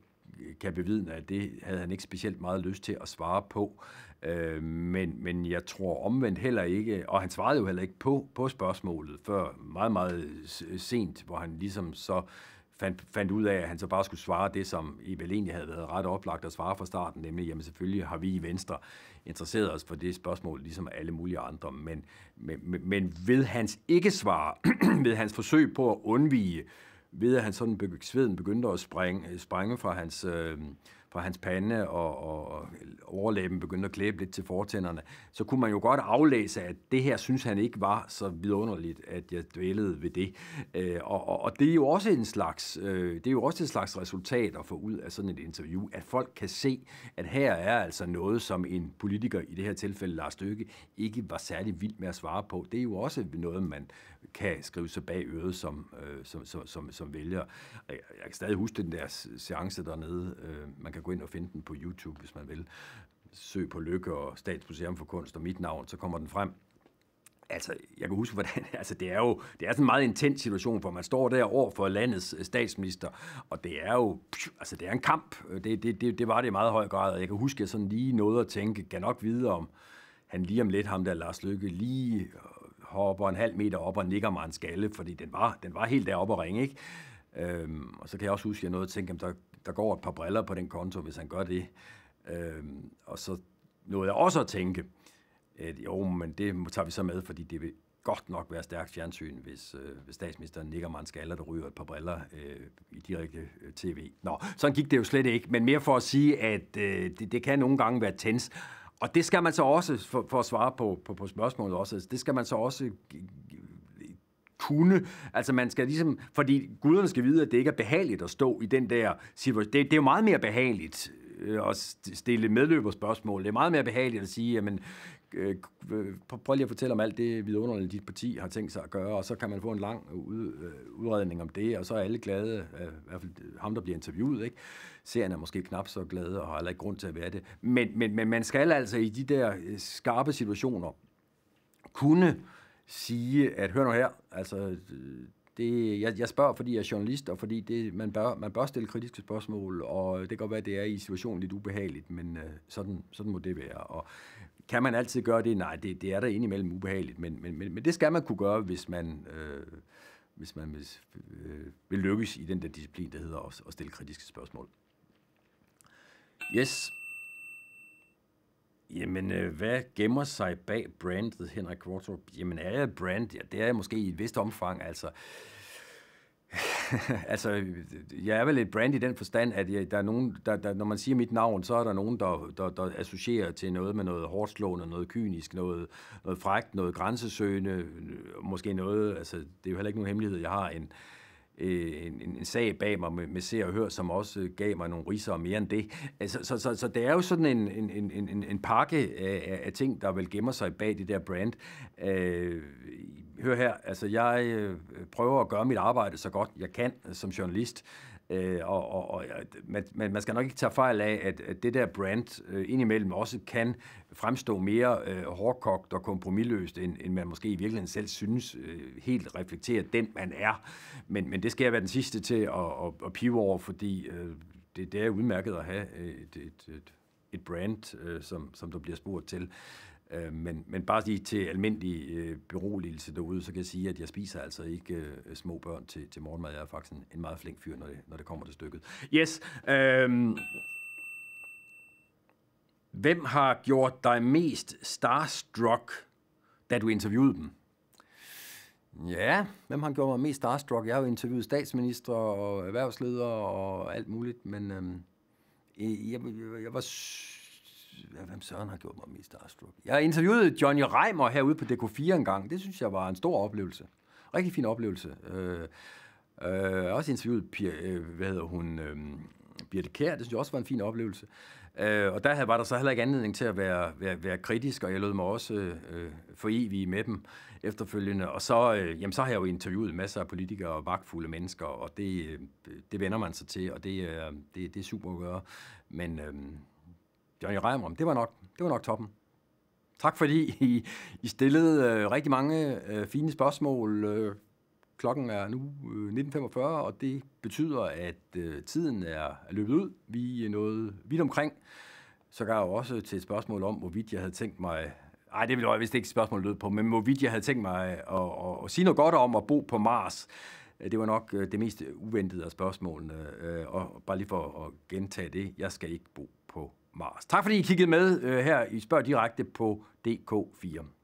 kan bevidne, at det havde han ikke specielt meget lyst til at svare på. Øh, men, men jeg tror omvendt heller ikke, og han svarede jo heller ikke på, på spørgsmålet før meget, meget sent, hvor han ligesom så øh, fandt, fandt ud af, at han så bare skulle svare det, som I vel egentlig havde været ret oplagt at svare fra starten, nemlig, jamen selvfølgelig har vi i Venstre interesseret os for det spørgsmål, ligesom alle mulige andre, men, men, men ved hans ikke-svar, ved hans forsøg på at undvige, ved at han sådan begy- sveden begyndte at springe, øh, springe fra hans... Øh, fra hans pande, og, og, overlæben begyndte at klæbe lidt til fortænderne, så kunne man jo godt aflæse, at det her synes han ikke var så vidunderligt, at jeg dvælede ved det. Øh, og, og, og det er jo også en slags, øh, det er jo også et slags resultat at få ud af sådan et interview, at folk kan se, at her er altså noget, som en politiker, i det her tilfælde Lars Døkke, ikke var særlig vild med at svare på. Det er jo også noget, man kan skrive sig bag øret som, øh, som, som, som, som vælger. Jeg kan stadig huske den der seance dernede. Øh, man kan gå ind og finde den på YouTube, hvis man vil. Søg på Lykke og Statsmuseum for Kunst og mit navn, så kommer den frem. Altså, jeg kan huske, hvordan, altså det er jo det er sådan en meget intens situation, hvor man står der over for landets øh, statsminister, og det er jo, altså det er en kamp. Det, det, det, det var det i meget høj grad, og jeg kan huske, at jeg sådan lige nåede at tænke, kan nok vide om, han lige om lidt, ham der Lars Lykke, lige øh, hopper en halv meter op og nikker mig en skalle, fordi den var, den var helt deroppe og ringe, ikke? Øhm, og så kan jeg også huske, at jeg nåede at tænke, at der der går et par briller på den konto, hvis han gør det. Øh, og så nåede jeg også at tænke, at jo, men det tager vi så med, fordi det vil godt nok være stærkt fjernsyn, hvis, øh, hvis statsministeren nikker mig en der ryger et par briller øh, i direkte øh, tv. Nå, sådan gik det jo slet ikke, men mere for at sige, at øh, det, det kan nogle gange være tens. Og det skal man så også, for, for at svare på, på, på spørgsmålet også, det skal man så også kunne. Altså man skal ligesom, fordi guderne skal vide, at det ikke er behageligt at stå i den der situation. Det, det er jo meget mere behageligt øh, at stille medløberspørgsmål. Det er meget mere behageligt at sige, jamen, øh, øh, prøv lige at fortælle om alt det vidunderlige, dit parti har tænkt sig at gøre, og så kan man få en lang udredning om det, og så er alle glade, i hvert fald ham, der bliver interviewet, ikke? Serien er måske knap så glad og har heller ikke grund til at være det. Men, men, men man skal altså i de der skarpe situationer kunne øh, sige, at hør nu her, altså, det, jeg, jeg spørger, fordi jeg er journalist, og fordi det, man, bør, man bør stille kritiske spørgsmål, og det kan godt være, at det er i situationen lidt ubehageligt, men øh, sådan, sådan må det være. Og kan man altid gøre det? Nej, det, det er der indimellem ubehageligt, men, men, men, men det skal man kunne gøre, hvis man, øh, hvis man vil, øh, vil lykkes i den der disciplin, der hedder at, at stille kritiske spørgsmål. Yes. Jamen, øh, hvad gemmer sig bag brandet, Henrik Kvartrup? Jamen, er jeg brand? Ja, det er jeg måske i et vist omfang. Altså, altså, jeg er vel et brand i den forstand, at jeg, der er nogen, der, der, når man siger mit navn, så er der nogen, der, der, der associerer til noget med noget hårdslående, noget kynisk, noget, noget frækt, noget grænsesøgende, øh, måske noget, altså, det er jo heller ikke nogen hemmelighed, jeg har en, øh, øh, en, en sag bag mig med, med Se og Hør, som også øh, gav mig nogle riser og mere end det. Altså, så, så, så det er jo sådan en, en, en, en, en pakke af, af ting, der vel gemmer sig bag det der brand. Øh, hør her, altså jeg øh, prøver at gøre mit arbejde så godt jeg kan øh, som journalist, Øh, og, og, og man, man skal nok ikke tage fejl af, at, at det der brand øh, indimellem også kan fremstå mere øh, hårdkogt og kompromilløst, end, end man måske i virkeligheden selv synes øh, helt reflekterer den, man er. Men, men det skal jeg være den sidste til at, at, at pive over, fordi øh, det, det er udmærket at have øh, et, et, et, et brand, øh, som, som der bliver spurgt til. Øh, men, men bare lige til almindelig øh, beroligelse derude, så kan jeg sige, at jeg spiser altså ikke øh, små børn til, til morgenmad. Jeg er faktisk en, en meget flink fyr, når det, når det kommer til stykket. Yes. Øh, hvem har gjort dig mest starstruck, da du interviewede dem? Ja, hvem har gjort mig mest starstruck? Jeg har jo interviewet statsminister og erhvervsledere og alt muligt, men øh, jeg, jeg, jeg var hvem Søren har gjort mig mest starstruck. Jeg interviewede Johnny Reimer herude på DK4 en gang. Det synes jeg var en stor oplevelse. Rigtig fin oplevelse. Øh, øh, også interviewet, Pia, øh, hvad hedder hun, øh, Birte Kær. Det synes jeg også var en fin oplevelse. Øh, og der var der så heller ikke anledning til at være, være, være kritisk, og jeg lød mig også øh, evig med dem efterfølgende. Og så, øh, jamen, så har jeg jo interviewet masser af politikere og vagtfulde mennesker, og det, øh, det vender man sig til, og det, øh, det, det er super at gøre. Men... Øh, Johnny Reimrum, det var nok, det var nok toppen. Tak fordi I, I stillede øh, rigtig mange øh, fine spørgsmål. Øh, klokken er nu øh, 19.45, og det betyder, at øh, tiden er, er løbet ud. Vi er nået vidt omkring. Så gav jeg også til et spørgsmål om, hvorvidt jeg havde tænkt mig... Ej, det jeg vist ikke et spørgsmål, lød på, men hvorvidt jeg havde tænkt mig at, at, at, at sige noget godt om at bo på Mars. Øh, det var nok øh, det mest uventede af spørgsmålene, øh, og bare lige for at gentage det, jeg skal ikke bo på Mars. Tak fordi I kiggede med øh, her i Spørg Direkte på DK4.